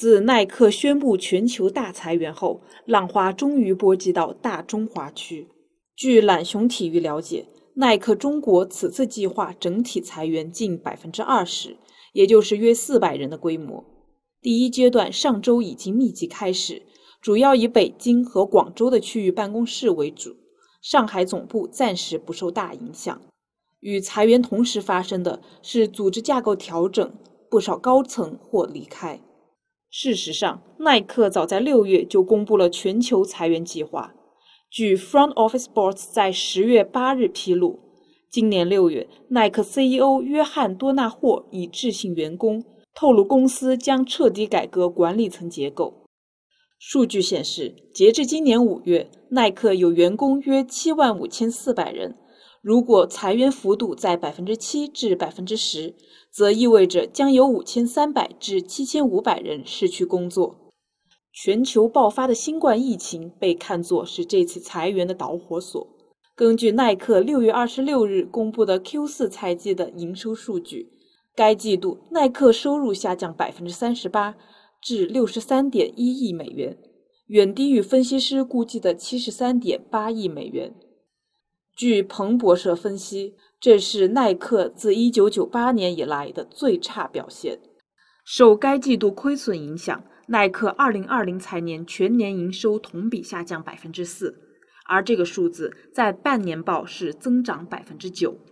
自耐克宣布全球大裁员后，浪花终于波及到大中华区。据懒熊体育了解，耐克中国此次计划整体裁员近百分之二十，也就是约四百人的规模。第一阶段上周已经密集开始，主要以北京和广州的区域办公室为主，上海总部暂时不受大影响。与裁员同时发生的是组织架构调整，不少高层或离开。事实上，耐克早在六月就公布了全球裁员计划。据《Front Office Sports》在十月八日披露，今年六月，耐克 CEO 约翰·多纳霍已致信员工，透露公司将彻底改革管理层结构。数据显示，截至今年五月，耐克有员工约七万五千四百人。如果裁员幅度在百分之七至百分之十，则意味着将有五千三百至七千五百人失去工作。全球爆发的新冠疫情被看作是这次裁员的导火索。根据耐克六月二十六日公布的 Q 四财季的营收数据，该季度耐克收入下降百分之三十八，至六十三点一亿美元，远低于分析师估计的七十三点八亿美元。据彭博社分析，这是耐克自1998年以来的最差表现。受该季度亏损影响，耐克2020财年全年营收同比下降4%，而这个数字在半年报是增长9%。